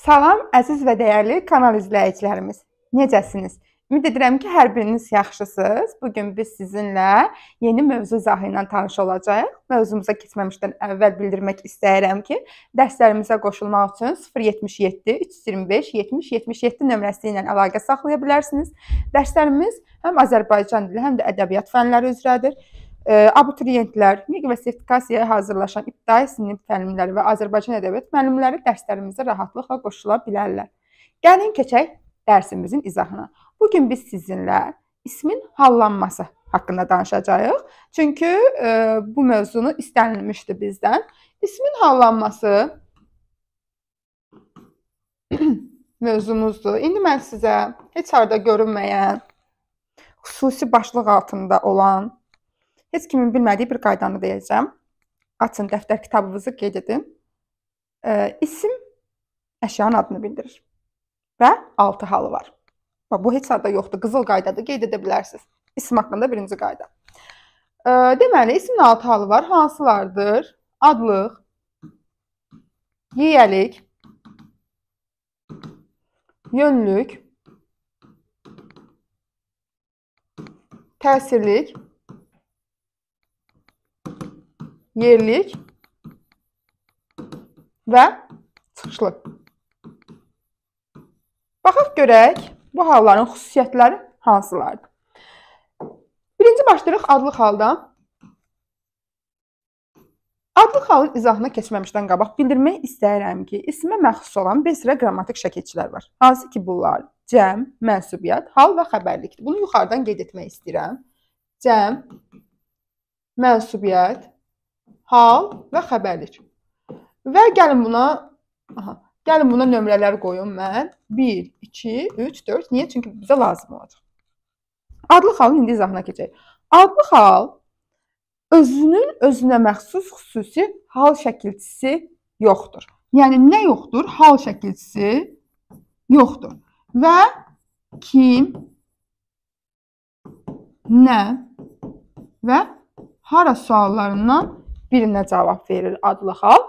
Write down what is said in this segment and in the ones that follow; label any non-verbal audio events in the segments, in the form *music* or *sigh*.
Salam əziz və dəyərli kanal izləyicilərimiz. Necəsiniz? Ümid edirəm ki, hər biriniz yaxşısınız. Bu gün biz sizinlə yeni mövzu izahı ilə tanış olacağıq. Mövzumuza keçməmişdən əvvəl bildirmək istəyirəm ki, dərslərimizə qoşulmaq üçün 077 325 70 77 nömrəsi ilə əlaqə saxlaya bilərsiniz. Dərslərimiz həm Azərbaycan dili, həm də ədəbiyyat fənləri üzrədir abituriyentlər, MİQ və sertifikasiyaya hazırlaşan ibtidai sinif müəllimləri və Azərbaycan ədəbiyyat müəllimləri dərslərimizə rahatlıqla qoşula bilərlər. Gəlin keçək dərsimizin izahına. Bu gün biz sizinlə ismin hallanması haqqında danışacağıq. Çünki e, bu mövzunu istənilmişdi bizdən. İsmin hallanması *clears throat* mövzumuzdur. İndi mən sizə heç harda görünməyən, xüsusi başlıq altında olan Heç kimin bilmədiyi bir qaydanı deyəcəm. Açın dəftər kitabınızı, qeyd edin. E, isim əşyanın adını bildirir. Və 6 halı var. Bax bu heç harda yoxdur. Qızıl qaydadır, qeyd edə bilərsiniz. İsim haqqında birinci qayda. E, deməli, isimin 6 halı var. Hansılardır? Adlıq, yeyəlik, yönlük, təsirlik yerlik və çıxışlı. Baxaq görək bu halların xüsusiyyətləri hansılardır. Birinci başlayırıq adlı halda. Adlı halın izahına keçməmişdən qabaq bildirmək istəyirəm ki, ismə məxsus olan 5 sıra qrammatik şəkilçilər var. Hansı ki, bunlar cəm, mənsubiyyət, hal və xəbərlikdir. Bunu yuxarıdan qeyd etmək istəyirəm. Cəm, mənsubiyyət, hal və xəbərlik. Və gəlin buna, aha, gəlin buna nömrələr qoyum mən. 1, 2, 3, 4. Niyə? Çünki bizə lazım olacaq. Adlı halın indi izahına keçək. Adlı hal özünün özünə məxsus xüsusi hal şəkilçisi yoxdur. Yəni nə yoxdur? Hal şəkilçisi yoxdur. Və kim, nə və hara suallarından birinə cavab verir adlı hal.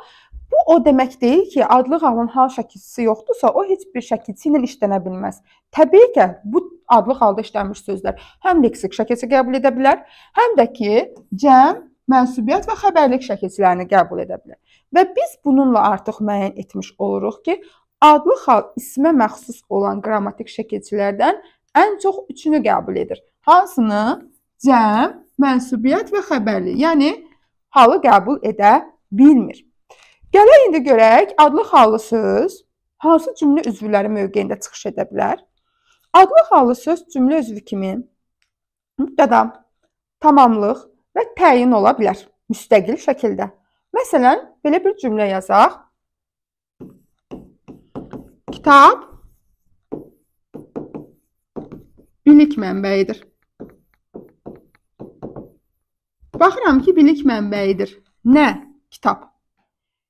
Bu o demək deyil ki, adlı halın hal şəkilçisi yoxdursa, o heç bir şəkilçi ilə işlənə bilməz. Təbii ki, bu adlı halda işlənmiş sözlər həm leksik şəkilçi qəbul edə bilər, həm də ki, cəm, mənsubiyyət və xəbərlik şəkilçilərini qəbul edə bilər. Və biz bununla artıq müəyyən etmiş oluruq ki, adlı hal ismə məxsus olan qrammatik şəkilçilərdən ən çox üçünü qəbul edir. Hansını? Cəm, mənsubiyyət və xəbərlik. Yəni halı qəbul edə bilmir. Gələk indi görək, adlı-xallı söz hansı cümlə üzvləri mövqeyində çıxış edə bilər? Adlı-xallı söz cümlə üzvü kimi mübtəda, tamamlıq və təyin ola bilər müstəqil şəkildə. Məsələn, belə bir cümlə yazaq. Kitab bilik mənbəyidir. Baxıram ki, bilik mənbəyidir. Nə? Kitab.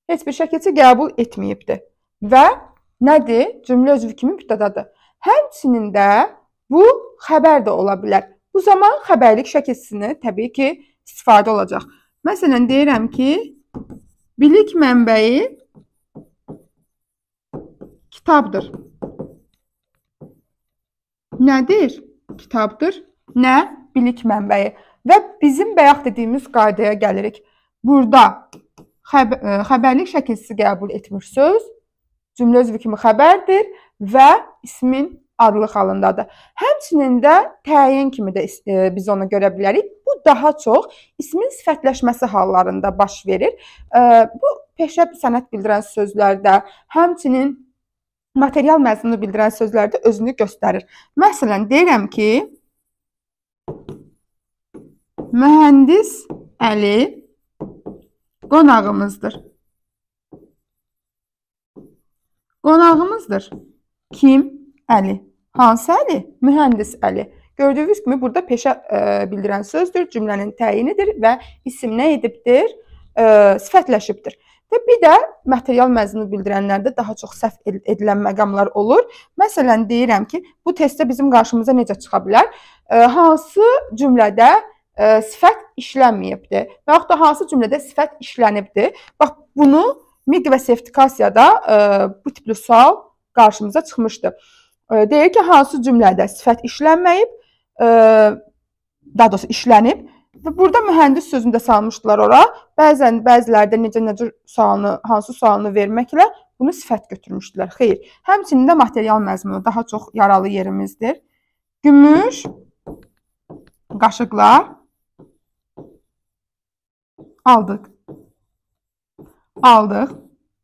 Heç bir şəkilçi qəbul etməyibdir. Və nədir? Cümlə özvü kimi mübtədadır. Həmçinin də bu xəbər də ola bilər. Bu zaman xəbərlik şəkilçisini təbii ki, istifadə olacaq. Məsələn, deyirəm ki, bilik mənbəyi kitabdır. Nədir? Kitabdır. Nə? Bilik mənbəyi. Və bizim bayaq dediyimiz qaydaya gəlirik. Burada xəb e, xəbərlik şəkilsiz qəbul etmiş söz cümlə özü kimi xəbərdir və ismin adlıq halındadır. Həmçinin də təyin kimi də e, biz onu görə bilərik. Bu daha çox ismin sifətləşməsi hallarında baş verir. E, bu peşə sənət bildirən sözlərdə, həmçinin material məzmunu bildirən sözlərdə özünü göstərir. Məsələn, deyirəm ki, mühəndis Əli qonağımızdır. Qonağımızdır. Kim? Əli. Hansı Əli? Mühəndis Əli. Gördüyünüz kimi burada peşə ə, e, bildirən sözdür, cümlənin təyinidir və isim nə edibdir? Ə, e, sifətləşibdir. Və bir də material məzmunu bildirənlərdə daha çox səhv edilən məqamlar olur. Məsələn deyirəm ki, bu testdə bizim qarşımıza necə çıxa bilər? E, hansı cümlədə e, sifət işlənməyibdir və yaxud da hansı cümlədə sifət işlənibdir. Bax bunu miq və seftikasiyada e, bu tipli sual qarşımıza çıxmışdı. E, deyir ki, hansı cümlədə sifət işlənməyib, e, daha doğrusu işlənib və burada mühəndis sözünü də salmışdılar ora. Bəzən bəzilərdə necə necə sualını, hansı sualını verməklə bunu sifət götürmüşdülər. Xeyr. Həmçinin də material məzmunu daha çox yaralı yerimizdir. Gümüş qaşıqlar aldıq. Aldıq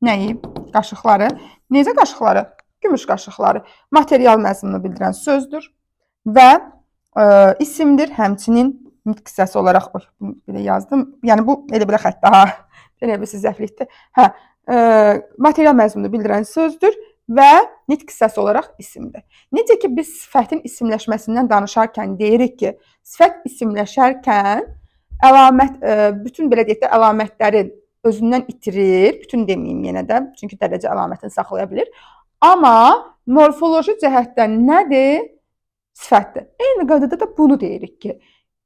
nəyi? Qaşıqları. Necə qaşıqları? Gümüş qaşıqları. Material məzmununu bildirən sözdür və e, isimdir, həmçinin nitq hissəsi olaraq oy, belə yazdım. Yəni bu elə belə xətt daha belə bir zəflikdir. Hə, e, material məzmununu bildirən sözdür və nitq hissəsi olaraq isimdir. Necə ki biz sifətin isimləşməsindən danışarkən deyirik ki, sifət isimləşərkən əlamət e, bütün belə deyək də əlamətlərin özündən itirir. Bütün deməyim yenə də, çünki dərəcə əlamətini saxlaya bilir. Amma morfoloji cəhətdən nədir? Sifətdir. Eyni qaydada da bunu deyirik ki,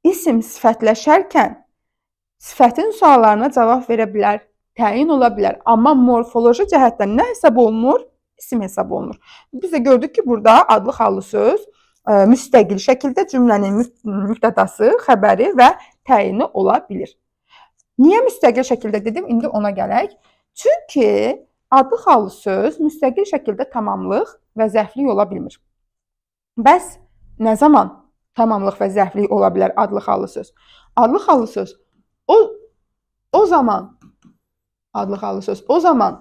isim sifətləşərkən sifətin suallarına cavab verə bilər, təyin ola bilər. Amma morfoloji cəhətdən nə hesab olunur? İsim hesab olunur. Biz də gördük ki, burada adlı xallı söz e, müstəqil şəkildə cümlənin mübtədası, xəbəri və təyini ola bilir. Niyə müstəqil şəkildə dedim? İndi ona gələk. Çünki adlı xallı söz müstəqil şəkildə tamamlıq və zəflik ola bilmir. Bəs nə zaman tamamlıq və zəflik ola bilər adlı xallı söz? Adlı xallı söz o o zaman adlı xallı söz o zaman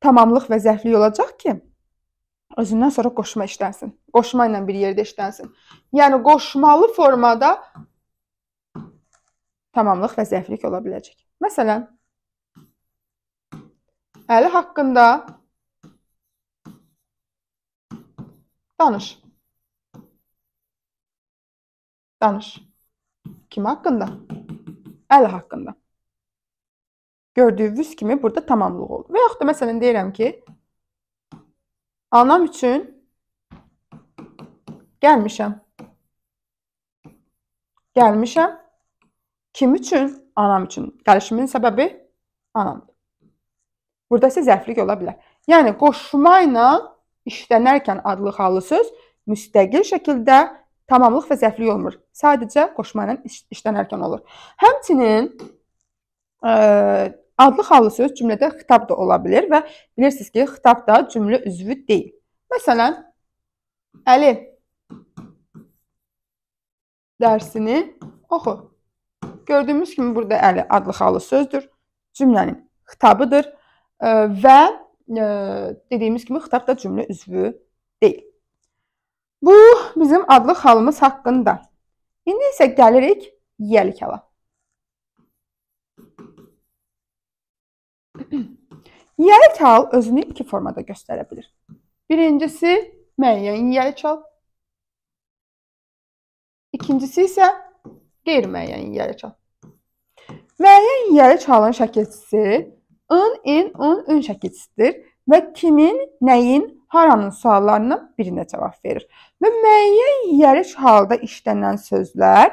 tamamlıq və zəflik olacaq ki, özündən sonra qoşma işlənsin. Qoşma ilə bir yerdə işlənsin. Yəni qoşmalı formada tamamlıq və zəiflik ola biləcək. Məsələn, Əli haqqında danış. Danış. Kim haqqında? Əli haqqında. Gördüyünüz kimi burada tamamlıq oldu. Və yaxud da məsələn deyirəm ki, anam üçün gəlmişəm. Gəlmişəm Kim üçün? Anam üçün. Gəlişimin səbəbi anamdır. Burada isə zəiflik ola bilər. Yəni qoşma ilə işlənərkən adlı halı söz müstəqil şəkildə tamamlıq və zəiflik olmur. Sadəcə qoşma ilə iş, işlənərkən olur. Həmçinin ə, e, adlı xalı söz cümlədə xitab da ola bilər və bilirsiniz ki, xitab da cümlə üzvü deyil. Məsələn, Əli dərsini oxu. Gördüyümüz kimi burada əli adlı xalı sözdür. Cümlənin xitabıdır e, və e, dediyimiz kimi xitab da cümlə üzvü deyil. Bu bizim adlı xalımız haqqında. İndi isə gəlirik yiyəlik hala. Yiyəlik *clears throat* hal özünü iki formada göstərə bilir. Birincisi müəyyən yiyəlik yəni hal. İkincisi isə qeyri-müəyyən yiyəlik hal. Müəyyən yiyəli çalın şəkilçisi ın, in, un, ün şəkilçisidir və kimin, nəyin, haranın suallarının birinə cavab verir. Və müəyyən yiyəli halda işlənən sözlər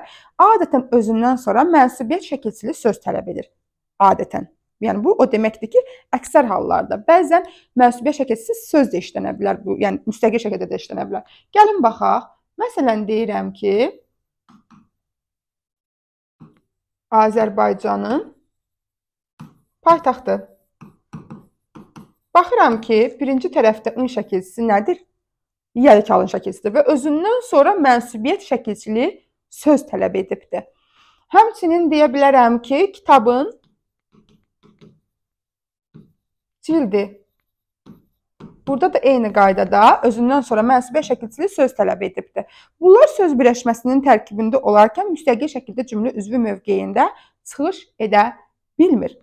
adətən özündən sonra mənsubiyyət şəkilçili söz tələb edir. Adətən. Yəni bu o deməkdir ki, əksər hallarda bəzən mənsubiyyət şəkilçisi söz də işlənə bilər bu, yəni müstəqil şəkildə də işlənə bilər. Gəlin baxaq. Məsələn deyirəm ki, Azərbaycanın paytaxtı. Baxıram ki, birinci tərəfdə ın şəkilçisi nədir? Yəlik alın şəkilçisidir və özündən sonra mənsubiyyət şəkilçiliyi söz tələb edibdir. Həmçinin deyə bilərəm ki, kitabın cildi Burada da eyni qaydada özündən sonra mənsubiyə şəkilçili söz tələb edibdir. Bunlar söz birləşməsinin tərkibində olarkən müstəqil şəkildə cümlə üzvü mövqeyində çıxış edə bilmir.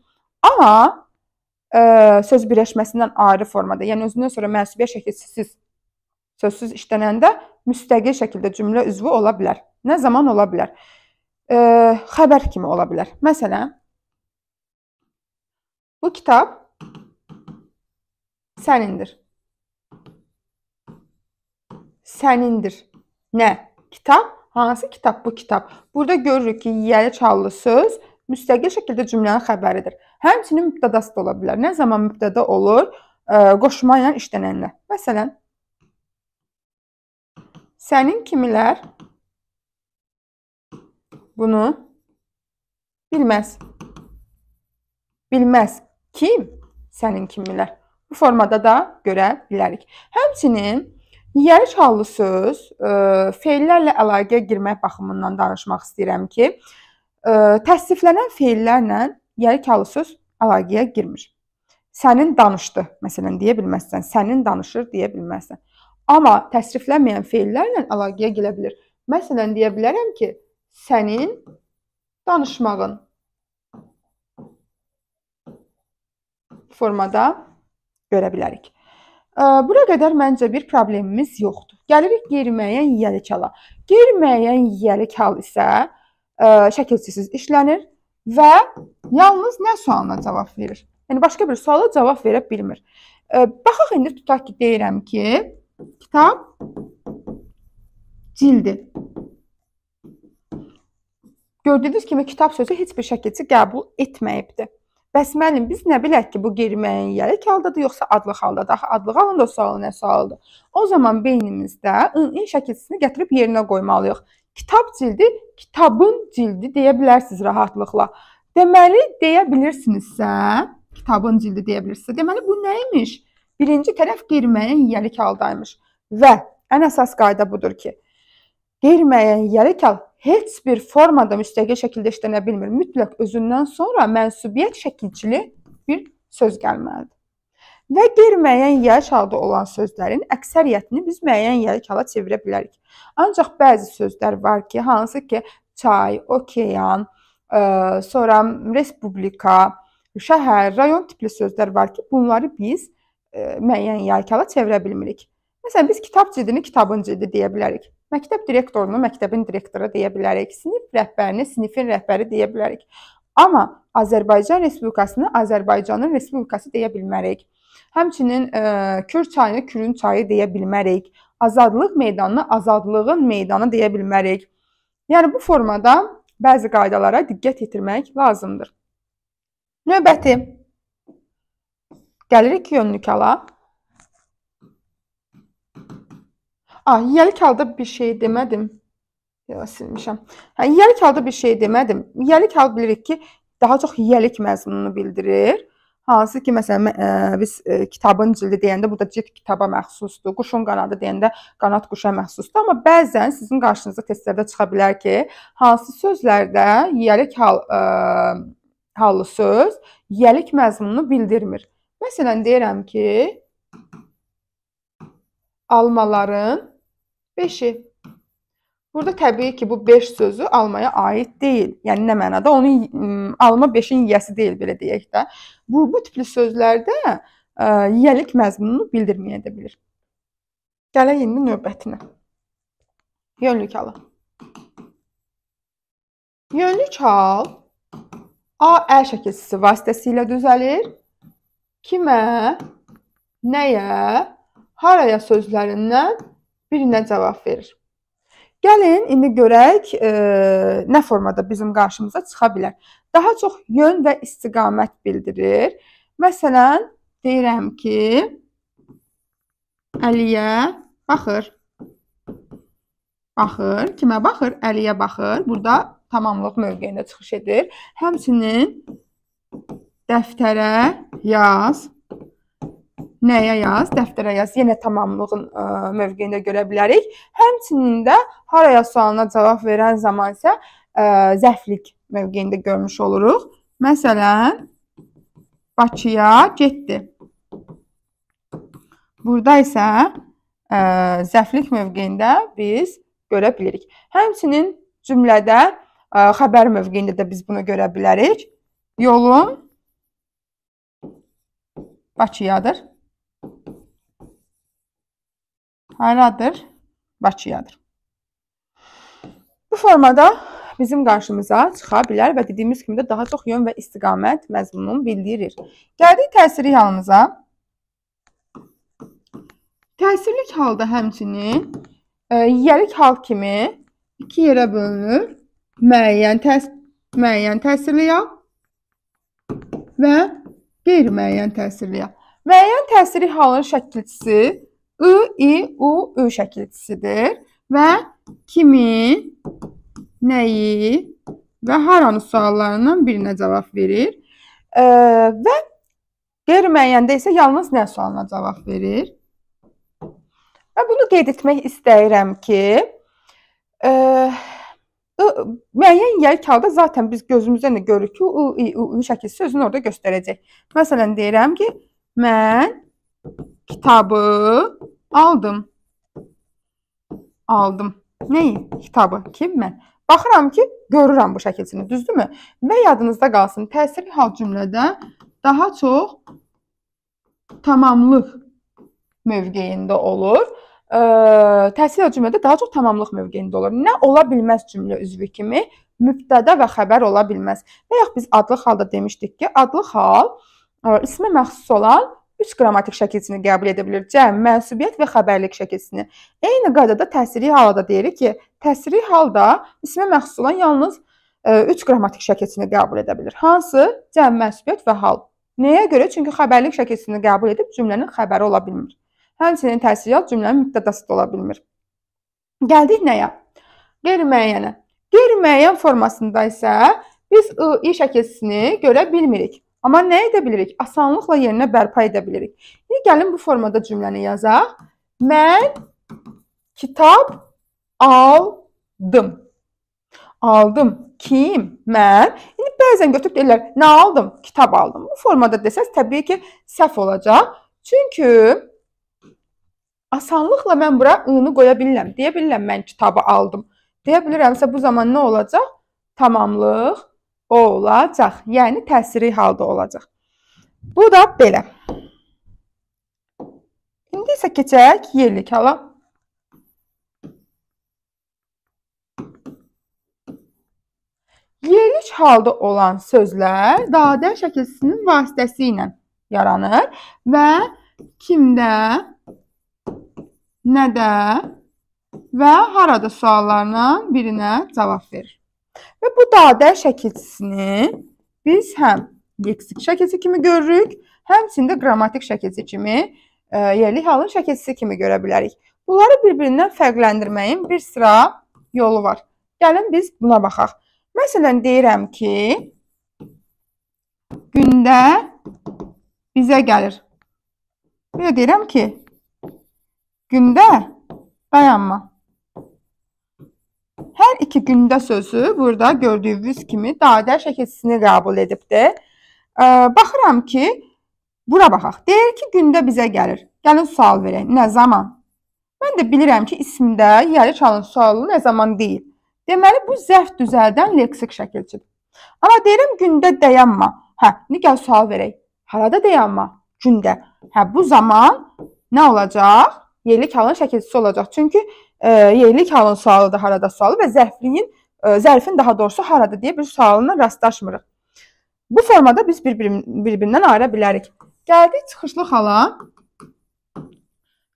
Amma ə, e, söz birləşməsindən ayrı formada, yəni özündən sonra mənsubiyə şəkilçisiz sözsüz işlənəndə müstəqil şəkildə cümlə üzvü ola bilər. Nə zaman ola bilər? Ə, e, xəbər kimi ola bilər. Məsələn, bu kitab sənindir sənindir. Nə? Kitab? Hansı kitab? Bu kitab. Burada görürük ki, yiyəli çallı söz müstəqil şəkildə cümlənin xəbəridir. Həmçinin mübtədası da ola bilər. Nə zaman mübtəda olur? Qoşma ilə işlənənlər. Məsələn, sənin kimilər bunu bilməz. Bilməz. Kim? Sənin kimilər. Bu formada da görə bilərik. Həmçinin Yiyəliş hallı söz e, feillərlə əlaqəyə girmək baxımından danışmaq istəyirəm ki, e, təsniflənən feillərlə yiyəlik hallı söz əlaqəyə girmir. Sənin danışdı məsələn deyə bilməzsən, sənin danışır deyə bilməzsən. Amma təsriflənməyən feillərlə əlaqəyə gələ bilər. Məsələn deyə bilərəm ki, sənin danışmağın formada görə bilərik. Bura qədər məncə bir problemimiz yoxdur. Gəlirik qeyri-müəyyən yiyəlik hala. Qeyri-müəyyən yiyəlik hal isə e, şəkilsiz işlənir və yalnız nə sualına cavab verir? Yəni başqa bir suala cavab verə bilmir. E, baxaq indi tutaq ki, deyirəm ki, kitab cildi. Gördüyünüz kimi kitab sözü heç bir şəkilçi qəbul etməyibdi. Bəs müəllim, biz nə bilək ki, bu qeyri-müəyyənlik haldadır, yoxsa adlıq haldadır? Axı adlıq halında sualı nə sualıdır? O zaman beynimizdə ın-in şəkilçisini gətirib yerinə qoymalıyıq. Kitab cildi kitabın cildi deyə bilərsiniz rahatlıqla. Deməli, deyə bilirsinizsə, kitabın cildi deyə bilirsinizsə, deməli bu nə imiş? Birinci tərəf qeyri-müəyyənlik haldaymış və ən əsas qayda budur ki, qeyri-müəyyənlik hal heç bir formada müstəqil şəkildə işlənə bilmir. Mütləq özündən sonra mənsubiyyət şəkilçili bir söz gəlməlidir. Və qeyri-müəyyən yəyiş halda olan sözlərin əksəriyyətini biz müəyyən yəyiş hala çevirə bilərik. Ancaq bəzi sözlər var ki, hansı ki, çay, okean, ə, e, sonra respublika, şəhər, rayon tipli sözlər var ki, bunları biz ə, e, müəyyən yəyiş hala çevirə bilmirik. Məsələn, biz kitab cildini kitabın cildi deyə bilərik. Məktəb direktorunu məktəbin direktoru deyə bilərik, sinif rəhbərini sinifin rəhbəri deyə bilərik. Amma Azərbaycan Respublikasını Azərbaycanın Respublikası deyə bilmərik. Həmçinin ə, e, Kür çayını Kürün çayı deyə bilmərik. Azadlıq meydanını Azadlığın meydanı deyə bilmərik. Yəni bu formada bəzi qaydalara diqqət yetirmək lazımdır. Növbəti gəlirik yönlükala. A, yiyəlik halda bir şey demədim. Ya, silmişəm. Hə, yiyəlik halda bir şey demədim. Yiyəlik hal bilirik ki, daha çox yiyəlik məzmununu bildirir. Hansı ki, məsələn, ə, biz ə, kitabın cildi deyəndə burada cild kitaba məxsusdur. Quşun qanadı deyəndə qanad quşa məxsusdur. Amma bəzən sizin qarşınıza testlərdə çıxa bilər ki, hansı sözlərdə yiyəlik hal ə, hallı söz yiyəlik məzmununu bildirmir. Məsələn, deyirəm ki, almaların 5-i. Burada təbii ki, bu 5 sözü almaya aid deyil. Yəni nə mənada? Onun alma 5-in yiyəsi deyil belə deyək də. Bu bu tipli sözlərdə ə, yiyəlik məzmununu bildirməyə də bilər. Gələk indi növbətinə. Yönlük halı. Yönlük hal A əl şəkilsisi vasitəsilə düzəlir. Kimə, nəyə, haraya sözlərindən birinə cavab verir. Gəlin indi görək e, nə formada bizim qarşımıza çıxa bilər. Daha çox yön və istiqamət bildirir. Məsələn, deyirəm ki, Əliyə baxır. Baxır, kimə baxır? Əliyə baxır. Burada tamamlıq mövqeyində çıxış edir. Həmçinin dəftərə yaz nəyə yaz, dəftərə yaz, yenə tamamlığın ə, e, mövqeyində görə bilərik. Həmçinin də haraya sualına cavab verən zaman isə ə, e, zəflik mövqeyində görmüş oluruq. Məsələn, Bakıya getdi. Burada isə ə, e, zəflik mövqeyində biz görə bilirik. Həmçinin cümlədə ə, xəbər mövqeyində də biz bunu görə bilərik. Yolum Bakıyadır. haradır? Bakıyadır. Bu formada bizim qarşımıza çıxa bilər və dediyimiz kimi də daha çox yön və istiqamət məzmunun bildirir. Gəldik təsirlik halımıza. Təsirlik halda həmçinin e, yiyəlik hal kimi iki yerə bölünür. Müəyyən, təs müəyyən təsirli yağ və qeyri-müəyyən təsirli yağ. Müəyyən təsirli halın şəkilçisi I, I, U, Ö şəkilçisidir və kimi, nəyi və haranı suallarının birinə cavab verir. E, və qeyri-müəyyəndə isə yalnız nə sualına cavab verir. Və bunu qeyd etmək istəyirəm ki, e, müəyyən yərik halda zaten biz gözümüzdə nə görürük ki, u, i, u, ü şəkil sözünü orada göstərəcək. Məsələn deyirəm ki, mən kitabı aldım. Aldım. Neyi? Kitabı. Kim mən? Baxıram ki, görürəm bu şəkilsini, düzdürmü? Və yadınızda qalsın, təsiri hal cümlədə daha çox tamamlıq mövqeyində olur. E, təsir hal cümlədə daha çox tamamlıq mövqeyində olur. Nə ola bilməz cümlə üzvü kimi mübtədə və xəbər ola bilməz. Və yaxud biz adlı halda demişdik ki, adlı hal e, ismə məxsus olan üç qrammatik şəkilsini qəbul edə bilir. Cəm, mənsubiyyət və xəbərlik şəkilsini. Eyni qaydada təsiri halda deyirik ki, təsiri halda ismə məxsus olan yalnız 3 e, qrammatik şəkilsini qəbul edə bilir. Hansı? Cəm, mənsubiyyət və hal. Nəyə görə? Çünki xəbərlik şəkilsini qəbul edib cümlənin xəbəri ola bilmir. Həmçinin təsiri hal cümlənin mübtədası da ola bilmir. Gəldik nəyə? Qeyri-müəyyənə. Qeyri-müəyyən formasında isə biz i şəkilsini görə bilmirik. Amma nə edə bilirik? Asanlıqla yerinə bərpa edə bilirik. İndi yəni, gəlin bu formada cümləni yazaq. Mən kitab aldım. Aldım. Kim? Mən. İndi bəzən götürüb deyirlər, nə aldım? Kitab aldım. Bu formada desəz təbii ki, səhv olacaq. Çünki asanlıqla mən bura ı-nı qoya bilirəm. Deyə bilirəm mən kitabı aldım. Deyə bilərəmsə bu zaman nə olacaq? Tamamlıq olacaq. Yəni təsiri halda olacaq. Bu da belə. İndi isə keçək yerlik hala. Yerlik halda olan sözlər dadə şəkilsinin vasitəsi ilə yaranır və kimdə, nədə və harada suallarının birinə cavab verir. Və bu dadə şəkilçisini biz həm leksik şəkilçi kimi görürük, həmçində qrammatik şəkilçi kimi, e, yerli halın şəkilçisi kimi görə bilərik. Bunları bir-birindən fərqləndirməyin bir sıra yolu var. Gəlin biz buna baxaq. Məsələn deyirəm ki, gündə bizə gəlir. Belə deyirəm ki, gündə dayanma iki gündə sözü burada gördüyünüz kimi dadə şəkilsini qəbul edibdir. E, baxıram ki, bura baxaq. Deyir ki, gündə bizə gəlir. Gəlin sual verək. Nə zaman? Mən də bilirəm ki, ismində yəli çalın sualı nə zaman deyil. Deməli, bu zərf düzəldən leksik şəkilçidir. Amma deyirəm, gündə dayanma. Hə, indi gəl sual verək. Harada dayanma? Gündə. Hə, bu zaman nə olacaq? Yerli kalın şəkilçisi olacaq. Çünki E, yenilik halının sualıdır harada sualı və zərfliyin e, zərfin daha doğrusu harada deyə bir sualına rastlaşmırıq. Bu formada biz bir-birindən ayıra bilərik. Gəldik çıxışlı hala.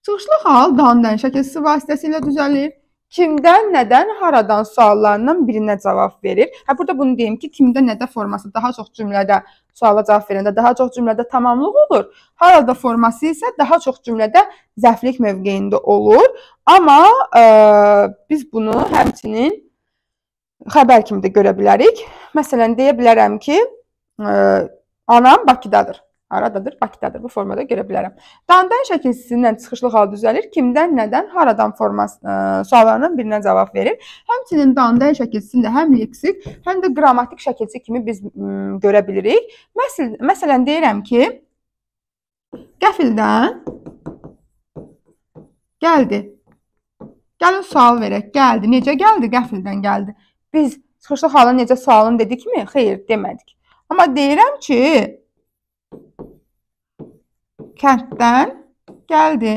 Çıxışlı hal dan dənişək vasitəsilə düzəlir kimdən, nədən, haradan suallarından birinə cavab verir. Hə burada bunu deyim ki, kimdə, nədə forması daha çox cümlədə suala cavab verəndə daha çox cümlədə tamamlıq olur. Harada forması isə daha çox cümlədə zəflik mövqeyində olur. Amma ə, e, biz bunu həmçinin xəbər kimi də görə bilərik. Məsələn deyə bilərəm ki, ə, e, anam Bakıdadır haradadır? Bakıdadır. Bu formada görə bilərəm. Dandan şəkilsizliyindən çıxışlı hal düzəlir. Kimdən, nədən, haradan forması e, suallarının birinə cavab verir. Həmçinin dandan şəkilsizliyində həm leksik, həm də qrammatik şəkilsi kimi biz görə bilirik. Məsəl məsələn deyirəm ki, qəfildən gəldi. Gəlin sual verək. Gəldi. Necə gəldi? Qəfildən gəldi. Biz çıxışlı halın necə sualını dedikmi? Xeyr, demədik. Amma deyirəm ki, Kənddən gəldi.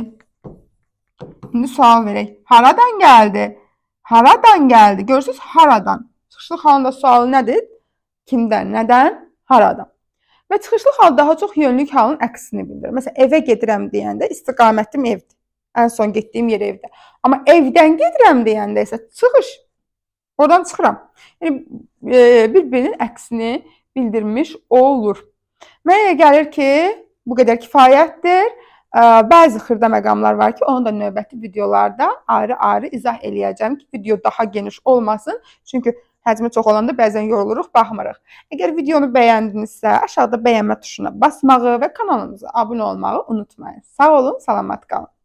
İndi sual verək. Haradan gəldi? Haradan gəldi? Görürsüz, haradan. Çıxışlı xalın da sualı nədir? Kimdən, nədən, haradan? Və çıxışlı hal daha çox yönlük halın əksini bildirir. Məsələn, evə gedirəm deyəndə istiqamətim evdir. Ən son getdiyim yer evdə. Amma evdən gedirəm deyəndə isə çıxış. Oradan çıxıram. Yəni e, bir-birinin əksini bildirmiş olur. Mənə gəlir ki, bu qədər kifayətdir. Bəzi xırda məqamlar var ki, onu da növbəti videolarda ayrı-ayrı izah eləyəcəm ki, video daha geniş olmasın. Çünki həcmi çox olanda bəzən yoruluruq, baxmırıq. Əgər videonu bəyəndinizsə, aşağıda bəyənmə tuşuna basmağı və kanalımıza abunə olmağı unutmayın. Sağ olun, salamat qalın.